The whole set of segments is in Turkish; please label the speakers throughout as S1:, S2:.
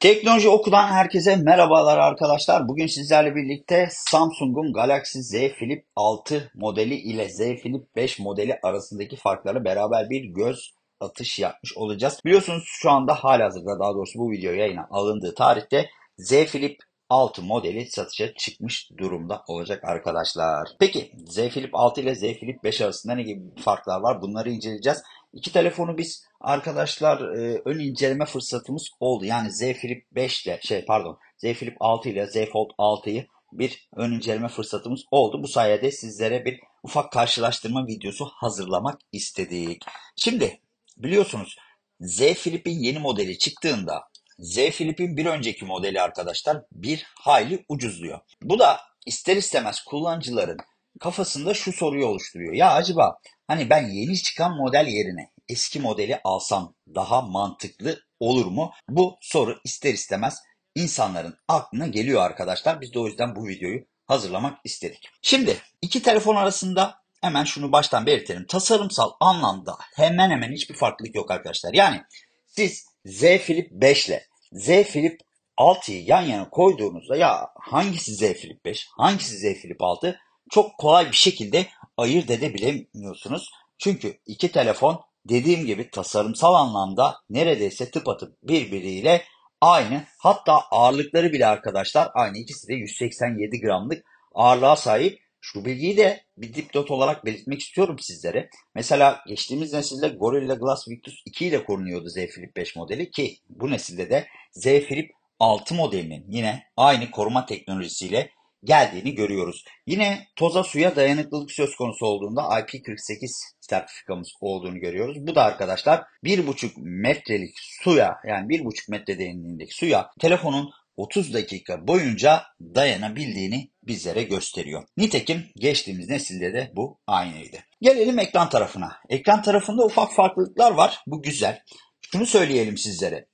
S1: Teknoloji okudan herkese merhabalar arkadaşlar. Bugün sizlerle birlikte Samsung'un Galaxy Z Flip 6 modeli ile Z Flip 5 modeli arasındaki farkları beraber bir göz atış yapmış olacağız. Biliyorsunuz şu anda halihazırda daha doğrusu bu video yayına alındığı tarihte Z Flip 6 modeli satışa çıkmış durumda olacak arkadaşlar. Peki Z Flip 6 ile Z Flip 5 arasında ne gibi farklar var? Bunları inceleyeceğiz. İki telefonu biz arkadaşlar e, ön inceleme fırsatımız oldu. Yani Z Flip 5 ile şey pardon Z Flip 6 ile Z Fold 6'yı bir ön inceleme fırsatımız oldu. Bu sayede sizlere bir ufak karşılaştırma videosu hazırlamak istedik. Şimdi biliyorsunuz Z Flip'in yeni modeli çıktığında Z Flip'in bir önceki modeli arkadaşlar bir hayli ucuzluyor. Bu da ister istemez kullanıcıların kafasında şu soruyu oluşturuyor. Ya acaba hani ben yeni çıkan model yerine eski modeli alsam daha mantıklı olur mu? Bu soru ister istemez insanların aklına geliyor arkadaşlar. Biz de o yüzden bu videoyu hazırlamak istedik. Şimdi iki telefon arasında hemen şunu baştan belirtelim. Tasarımsal anlamda hemen hemen hiçbir farklılık yok arkadaşlar. Yani siz Z Flip 5 ile Z Flip 6'yı yan yana koyduğunuzda ya hangisi Z Flip 5, hangisi Z Flip 6 çok kolay bir şekilde ayırt edebilemiyorsunuz. Çünkü iki telefon dediğim gibi tasarımsal anlamda neredeyse tıpatıp birbiriyle aynı. Hatta ağırlıkları bile arkadaşlar aynı. ikisi de 187 gramlık ağırlığa sahip. Şu bilgiyi de bir dipnot olarak belirtmek istiyorum sizlere. Mesela geçtiğimiz nesilde Gorilla Glass Victus 2 ile korunuyordu Z Flip 5 modeli ki bu nesilde de Z Flip 6 modelinin yine aynı koruma teknolojisiyle geldiğini görüyoruz. Yine toza suya dayanıklılık söz konusu olduğunda IP48 sertifikamız olduğunu görüyoruz. Bu da arkadaşlar 1,5 metrelik suya yani 1,5 metre derinliğindeki suya telefonun 30 dakika boyunca dayanabildiğini bizlere gösteriyor. Nitekim geçtiğimiz nesilde de bu aynıydı. Gelelim ekran tarafına. Ekran tarafında ufak farklılıklar var. Bu güzel. Şunu söyleyelim sizlere.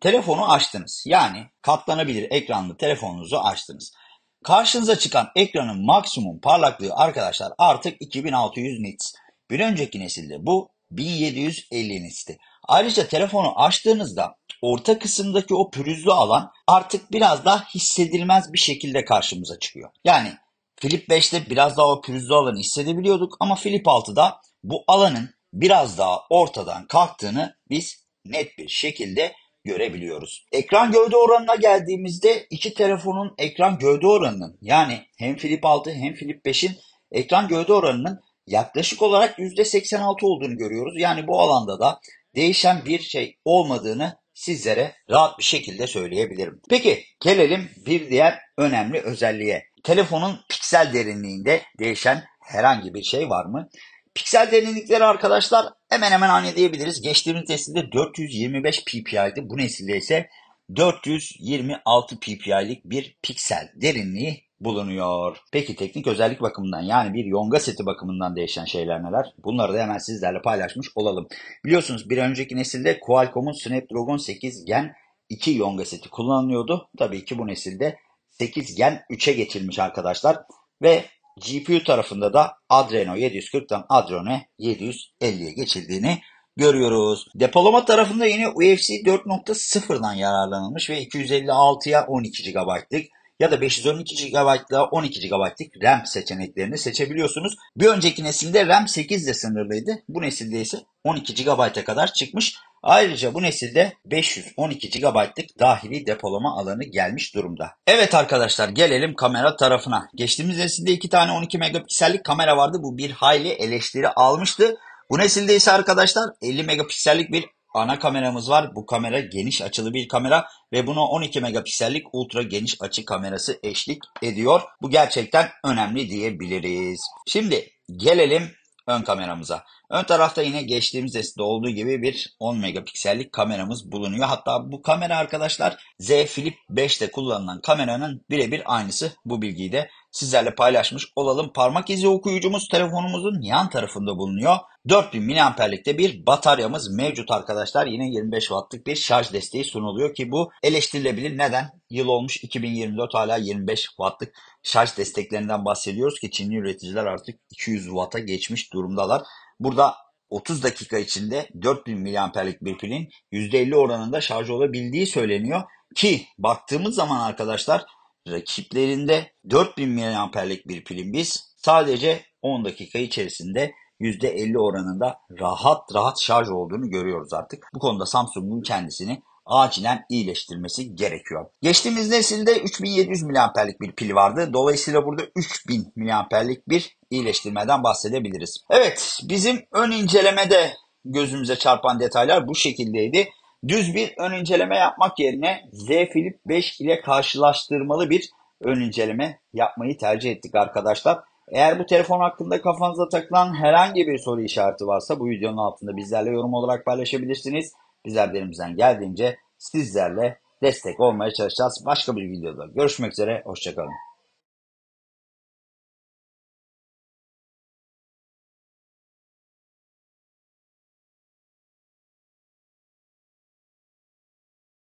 S1: Telefonu açtınız. Yani katlanabilir ekranlı telefonunuzu açtınız. Karşınıza çıkan ekranın maksimum parlaklığı arkadaşlar artık 2600 nits. Bir önceki nesilde bu 1750 nitsti. Ayrıca telefonu açtığınızda orta kısımdaki o pürüzlü alan artık biraz daha hissedilmez bir şekilde karşımıza çıkıyor. Yani Flip 5'te biraz daha o pürüzlü alanı hissedebiliyorduk ama Flip 6'da bu alanın biraz daha ortadan kalktığını biz net bir şekilde görebiliyoruz. Ekran gövde oranına geldiğimizde iki telefonun ekran gövde oranının yani hem Flip 6 hem Flip 5'in ekran gövde oranının yaklaşık olarak %86 olduğunu görüyoruz. Yani bu alanda da değişen bir şey olmadığını sizlere rahat bir şekilde söyleyebilirim. Peki gelelim bir diğer önemli özelliğe. Telefonun piksel derinliğinde değişen herhangi bir şey var mı? Piksel derinlikleri arkadaşlar hemen hemen aynı diyebiliriz. Geçtiğimiz nesilde 425 ppiydi. Bu nesilde ise 426 ppi'lik bir piksel derinliği bulunuyor. Peki teknik özellik bakımından yani bir yonga seti bakımından değişen şeyler neler? Bunları da hemen sizlerle paylaşmış olalım. Biliyorsunuz bir önceki nesilde Qualcomm'un Snapdragon 8 Gen 2 yonga seti kullanılıyordu. Tabii ki bu nesilde 8 Gen 3'e geçilmiş arkadaşlar. Ve GPU tarafında da Adreno 740'dan Adreno 750'ye geçildiğini görüyoruz. Depolama tarafında yine UFC 4.0'dan yararlanılmış ve 256'ya 12 GB'lık ya da 512 GB'la 12 GB'lık RAM seçeneklerini seçebiliyorsunuz. Bir önceki nesilde RAM 8 ile sınırlıydı. Bu nesilde ise 12 GB'a kadar çıkmış. Ayrıca bu nesilde 512 GB'lık dahili depolama alanı gelmiş durumda. Evet arkadaşlar gelelim kamera tarafına. Geçtiğimiz nesilde iki tane 12 megapiksellik kamera vardı. Bu bir hayli eleştiri almıştı. Bu nesilde ise arkadaşlar 50 megapiksellik bir ana kameramız var. Bu kamera geniş açılı bir kamera ve buna 12 megapiksellik ultra geniş açı kamerası eşlik ediyor. Bu gerçekten önemli diyebiliriz. Şimdi gelelim ön kameramıza. Ön tarafta yine geçtiğimiz testte olduğu gibi bir 10 megapiksellik kameramız bulunuyor. Hatta bu kamera arkadaşlar Z Flip 5'te kullanılan kameranın birebir aynısı. Bu bilgiyi de sizlerle paylaşmış olalım. Parmak izi okuyucumuz telefonumuzun yan tarafında bulunuyor. 4000 miliamperlikte bir bataryamız mevcut arkadaşlar. Yine 25 wattlık bir şarj desteği sunuluyor ki bu eleştirilebilir. Neden? Yıl olmuş 2024 hala 25 wattlık şarj desteklerinden bahsediyoruz ki Çinli üreticiler artık 200 watt'a geçmiş durumdalar. Burada 30 dakika içinde 4000 miliamperlik bir pilin %50 oranında şarj olabildiği söyleniyor. Ki baktığımız zaman arkadaşlar rakiplerinde 4000 mAh'lik bir pilim biz sadece 10 dakika içerisinde %50 oranında rahat rahat şarj olduğunu görüyoruz artık. Bu konuda Samsung'un kendisini acilen iyileştirmesi gerekiyor. Geçtiğimiz nesilde 3700 mAh'lik bir pil vardı. Dolayısıyla burada 3000 mAh'lik bir iyileştirmeden bahsedebiliriz. Evet bizim ön incelemede gözümüze çarpan detaylar bu şekildeydi. Düz bir ön inceleme yapmak yerine Z Flip 5 ile karşılaştırmalı bir ön inceleme yapmayı tercih ettik arkadaşlar. Eğer bu telefon hakkında kafanıza takılan herhangi bir soru işareti varsa bu videonun altında bizlerle yorum olarak paylaşabilirsiniz. Bizler geldiğince sizlerle destek olmaya çalışacağız. Başka bir videoda görüşmek üzere. Hoşçakalın.